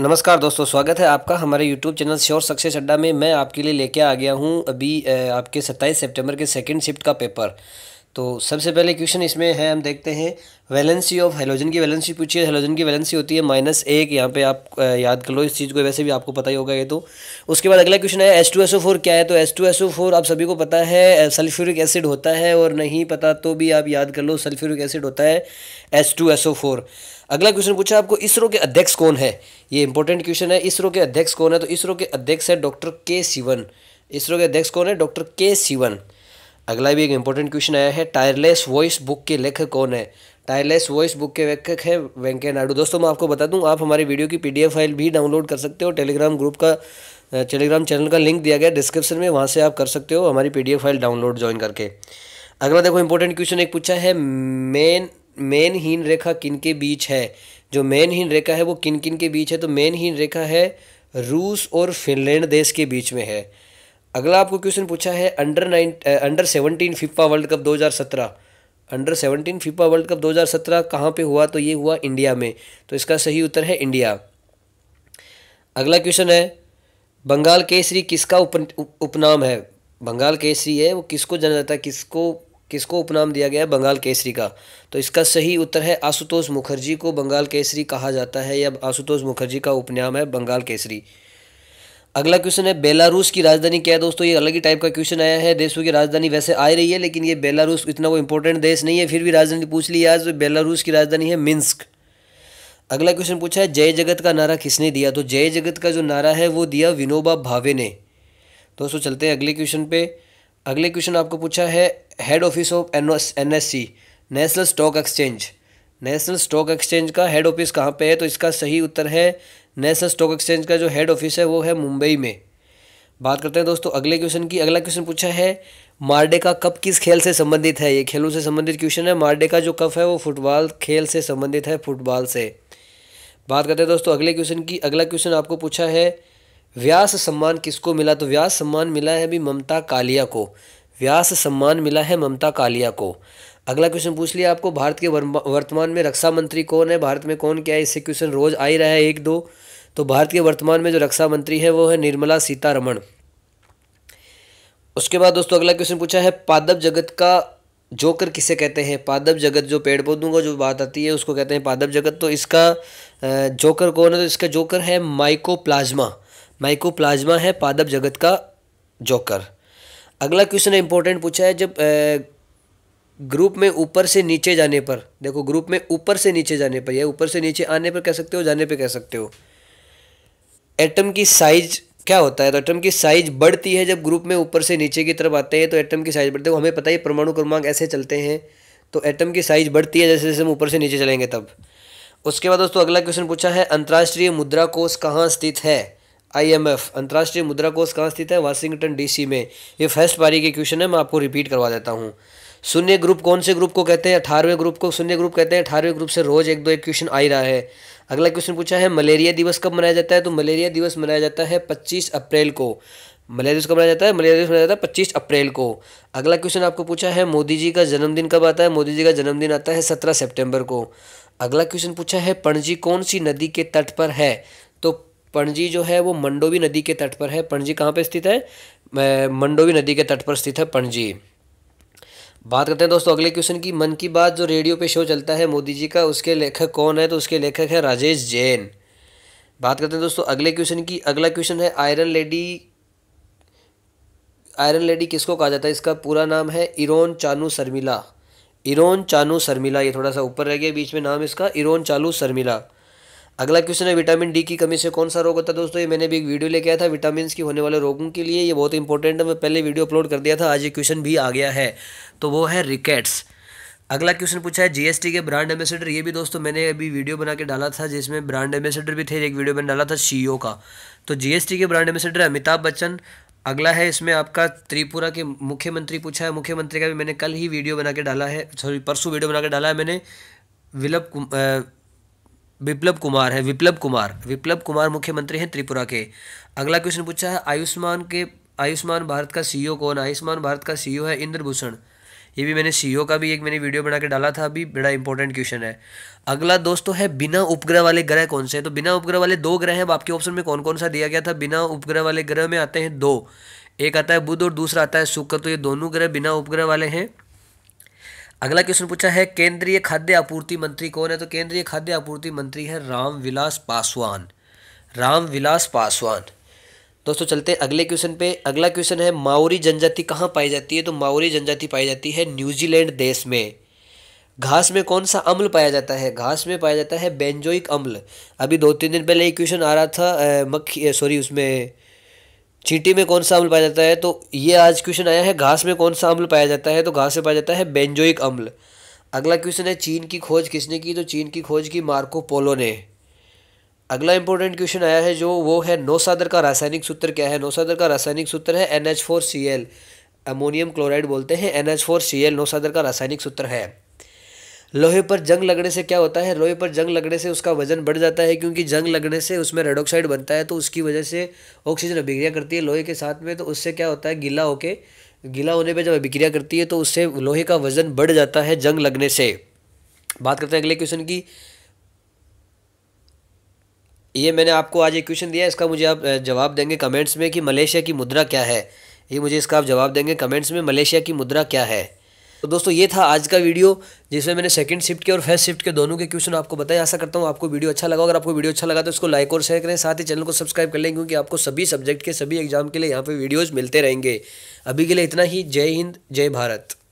नमस्कार दोस्तों स्वागत है आपका हमारे यूट्यूब चैनल श्योर सक्सेस अड्डा में मैं आपके लिए लेके आ गया हूँ अभी आपके 27 सितंबर के सेकंड शिफ्ट का पेपर तो सबसे पहले क्वेश्चन इसमें है हम देखते हैं वैलेंसी ऑफ हेलोजन की वैलेंसी पूछिए है हेलोजन की वैलेंसी होती है माइनस एक यहाँ पे आप याद कर लो इस चीज़ को वैसे भी आपको पता ही होगा ये तो उसके बाद अगला क्वेश्चन है S two S O four क्या है तो S two S O four आप सभी को पता है सल्फ्यूरिक एसिड होता है और नहीं पता तो भी आप याद कर लो सल्फ्यूरिक एसिड होता है S two S O four अगला क्वेश्चन पूछा आपको इसरो के अध्यक्ष कौन है ये इंपॉर्टेंट क्वेश्चन है इसरो के अध्यक्ष कौन है तो इसरो के अध्यक्ष है डॉक्टर के सीवन इसरो के अध्यक्ष कौन है डॉक्टर के सीवन अगला भी एक इम्पोर्टेंट क्वेश्चन आया है टायरलेस वॉइस बुक के लेखक कौन है टायरलेस वॉइस बुक के लेखक है वेंकैया नायडू दोस्तों मैं आपको बता दूं आप हमारी वीडियो की पीडीएफ फाइल भी डाउनलोड कर सकते हो टेलीग्राम ग्रुप का टेलीग्राम चैनल का लिंक दिया गया डिस्क्रिप्शन में वहाँ से आप कर सकते हो हमारी पी फाइल डाउनलोड ज्वाइन करके अगला देखो इंपॉर्टेंट क्वेश्चन एक पूछा है मेन मेन हीन रेखा किन के बीच है जो मेन हीन रेखा है वो किन किन के बीच है तो मेन हीन रेखा है रूस और फिनलैंड देश के बीच में है अगला आपको क्वेश्चन पूछा है under nine under seventeen FIFA World Cup 2017 under seventeen FIFA World Cup 2017 कहाँ पर हुआ तो ये हुआ इंडिया में तो इसका सही उत्तर है इंडिया अगला क्वेश्चन है बंगाल केसरी किसका उप, उपनाम है बंगाल केसरी है वो किसको जाना जाता है किसको किसको उपनाम दिया गया है बंगाल केसरी का तो इसका सही उत्तर है आशुतोष मुखर्जी को बंगाल केसरी कहा जाता है या आशुतोष मुखर्जी का उपनाम है बंगाल केसरी अगला क्वेश्चन है बेलारूस की राजधानी क्या है दोस्तों ये अलग ही टाइप का क्वेश्चन आया है देशों की राजधानी वैसे आ रही है लेकिन ये बेलारूस इतना वो इंपॉर्टेंट देश नहीं है फिर भी राजधानी पूछ ली आज बेलारूस की राजधानी है मिन्स्क अगला क्वेश्चन पूछा है जय जगत का नारा किसने दिया तो जय जगत का जो नारा है वो दिया विनोबा भावे ने दोस्तों चलते हैं अगले क्वेश्चन पे अगले क्वेश्चन आपको पूछा है head office of N N S C national stock exchange national stock exchange का हेड ऑफिस कहाँ पे है तो इसका सही उत्तर है नेशनल स्टॉक एक्सचेंज का जो हेड ऑफिस है वो है मुंबई में बात करते हैं दोस्तों अगले क्वेश्चन की अगला क्वेश्चन पूछा है मार्डे का कप किस खेल से संबंधित है ये खेलों से संबंधित क्वेश्चन है मार्डे का जो कप है वो फुटबॉल खेल से संबंधित है फुटबॉल से बात करते हैं दोस्तों अगले क्वेश्चन की अगला क्वेश्चन आपको पूछा है व्यास सम्मान किसको मिला तो व्यास सम्मान मिला है अभी ममता कालिया को व्यास सम्मान मिला है ममता कालिया को अगला क्वेश्चन पूछ लिया आपको भारत के वर्तमान में रक्षा मंत्री कौन है भारत में कौन क्या है इससे क्वेश्चन रोज आ ही रहा है एक दो तो भारत के वर्तमान में जो रक्षा मंत्री है वो है निर्मला सीतारमण उसके बाद दोस्तों अगला क्वेश्चन पूछा है पादप जगत का जोकर किसे कहते हैं पादप जगत जो पेड़ पौधों का जो बात आती है उसको कहते हैं पादप जगत तो इसका जोकर कौन है तो इसका जोकर है माइकोप्लाज्मा माइकोप्लाज्मा है पादप जगत का जोकर अगला क्वेश्चन इंपॉर्टेंट पूछा है जब ग्रुप में ऊपर से नीचे जाने पर देखो ग्रुप में ऊपर से नीचे जाने पर या ऊपर से नीचे आने पर कह सकते हो जाने पर कह सकते हो एटम की साइज क्या होता है तो एटम की साइज बढ़ती है जब ग्रुप में ऊपर से नीचे की तरफ आते हैं तो एटम की साइज बढ़ते हैं हमें पता है परमाणु क्रमांक ऐसे चलते हैं तो एटम की साइज बढ़ती है जैसे जैसे हम ऊपर से नीचे चलेंगे तब उसके बाद दोस्तों अगला क्वेश्चन पूछा है अंतर्राष्ट्रीय मुद्रा कोष कहाँ स्थित है आईएमएफ अंतर्राष्ट्रीय मुद्रा कोष कहाँ स्थित है वाशिंगटन डीसी में ये फर्स्ट पारी के क्वेश्चन है मैं आपको रिपीट करवा देता हूँ शून्य ग्रुप कौन से ग्रुप को कहते हैं अठारहवें ग्रुप को शून्य ग्रुप कहते हैं अठारहवें ग्रुप से रोज एक दो एक क्वेश्चन आ ही रहा है अगला क्वेश्चन पूछा है मलेरिया दिवस कब मनाया जाता है तो मलेरिया दिवस मनाया जाता है पच्चीस अप्रैल को मलेरिया दिवस कब मनाया जाता है मलेरिया दिवस मनाया जाता है पच्चीस अप्रैल को अगला क्वेश्चन आपको पूछा है मोदी जी का जन्मदिन कब आता है मोदी जी का जन्मदिन आता है सत्रह सेप्टेम्बर को अगला क्वेश्चन पूछा है पणजी कौन सी नदी के तट पर है तो पणजी जो है वो मंडोवी नदी के तट पर है पणजी कहाँ पर स्थित है मंडोवी नदी के तट पर स्थित है पणजी बात करते हैं दोस्तों अगले क्वेश्चन की मन की बात जो रेडियो पे शो चलता है मोदी जी का उसके लेखक कौन है तो उसके लेखक है राजेश जैन बात करते हैं दोस्तों अगले क्वेश्चन की अगला क्वेश्चन है आयरन लेडी आयरन लेडी किसको कहा जाता है इसका पूरा नाम है इरोन चानू शर्मिला इरोन चानू शर्मिला ये थोड़ा सा ऊपर रह गया बीच में नाम इसका इरोन चालू शर्मिला अगला क्वेश्चन है विटामिन डी की कमी से कौन सा रोग होता है दोस्तों ये मैंने भी एक वीडियो लेके आया था विटामिन की होने वाले रोगों के लिए ये बहुत इंपॉर्टेंट है मैं पहले वीडियो अपलोड कर दिया था आज ये क्वेश्चन भी आ गया है तो वो है रिकेट्स अगला क्वेश्चन पूछा है जीएसटी के ब्रांड एम्बेसडर ये भी दोस्तों मैंने अभी वीडियो बना के डाला था जिसमें ब्रांड एम्बेसडर भी थे एक वीडियो मैंने डाला था सीईओ e का तो जीएसटी के ब्रांड एम्बेसडर अमिताभ बच्चन अगला है इसमें आपका त्रिपुरा के मुख्यमंत्री पूछा है मुख्यमंत्री का भी मैंने कल ही वीडियो बना के डाला है सॉरी परसों वीडियो बना के डाला है मैंने विलप विप्लव कुमार है विप्लव कुमार विप्लब कुमार मुख्यमंत्री हैं त्रिपुरा के अगला क्वेश्चन पूछा है आयुष्मान के आयुष्मान भारत का सीईओ e कौन आयुष्मान भारत का सीईओ e है इंद्रभूषण ये भी मैंने सी e का भी एक मैंने वीडियो बना के डाला था अभी बड़ा इंपॉर्टेंट क्वेश्चन है अगला दोस्तों तो है बिना उपग्रह वाले ग्रह कौन से तो बिना उपग्रह वाले दो ग्रह हैं आपके ऑप्शन में कौन कौन सा दिया गया था बिना उपग्रह वाले ग्रह में आते हैं दो एक आता है बुध और दूसरा आता है शुक्र तो ये दोनों ग्रह बिना उपग्रह वाले हैं अगला क्वेश्चन पूछा है केंद्रीय खाद्य आपूर्ति मंत्री कौन है तो केंद्रीय खाद्य आपूर्ति मंत्री है रामविलास पासवान रामविलास पासवान दोस्तों चलते हैं अगले क्वेश्चन पे अगला क्वेश्चन है माओरी जनजाति कहाँ पाई जाती है तो माओरी जनजाति पाई जाती है न्यूजीलैंड देश में घास में कौन सा अम्ल पाया जाता है घास में पाया जाता है बेंजोइक अम्ल अभी दो तीन दिन पहले एक क्वेश्चन आ रहा था मक्खी सॉरी उसमें चींटी में कौन सा अम्ल पाया जाता है तो ये आज क्वेश्चन आया है घास में कौन सा अम्ल पाया जाता है तो घास में पाया जाता है बेंजोइक अम्ल अगला क्वेश्चन है चीन की खोज किसने की तो चीन की खोज की मार्को पोलो ने अगला इंपॉर्टेंट क्वेश्चन आया है जो वो है नौसादर का रासायनिक सूत्र क्या है नौसादर का रासायनिक सूत्र है N four C L ammonium chloride बोलते हैं N H four C L नौसादर का रासायनिक सूत्र है लोहे पर जंग लगने से क्या होता है लोहे पर जंग लगने से उसका वजन बढ़ जाता है क्योंकि जंग लगने से उसमें रेडोक्साइड बनता है तो उसकी वजह से ऑक्सीजन अभिक्रिया करती है लोहे के साथ में तो उससे क्या होता है गीला होके गीला होने पर जब अभिक्रिया करती है तो उससे लोहे का वजन बढ़ जाता है जंग लगने से बात करते हैं अगले क्वेश्चन की ये मैंने आपको आज एक क्वेश्चन दिया इसका मुझे आप जवाब देंगे कमेंट्स में कि मलेशिया की मुद्रा क्या है ये मुझे इसका आप जवाब देंगे कमेंट्स में मलेशिया की मुद्रा क्या है तो दोस्तों ये था आज का वीडियो जिसमें मैंने सेकंड शिफ्ट के और फर्स्ट शिफ्ट के दोनों के क्वेश्चन आपको बताया ऐसा करता हूँ आपको वीडियो अच्छा लगा अगर आपको वीडियो अच्छा लगा तो इसको लाइक और शेयर करें साथ ही चैनल को सब्सक्राइब कर लें क्योंकि आपको सभी सब्जेक्ट के सभी एग्जाम के लिए यहाँ पर वीडियोज़ मिलते रहेंगे अभी के लिए इतना ही जय हिंद जय भारत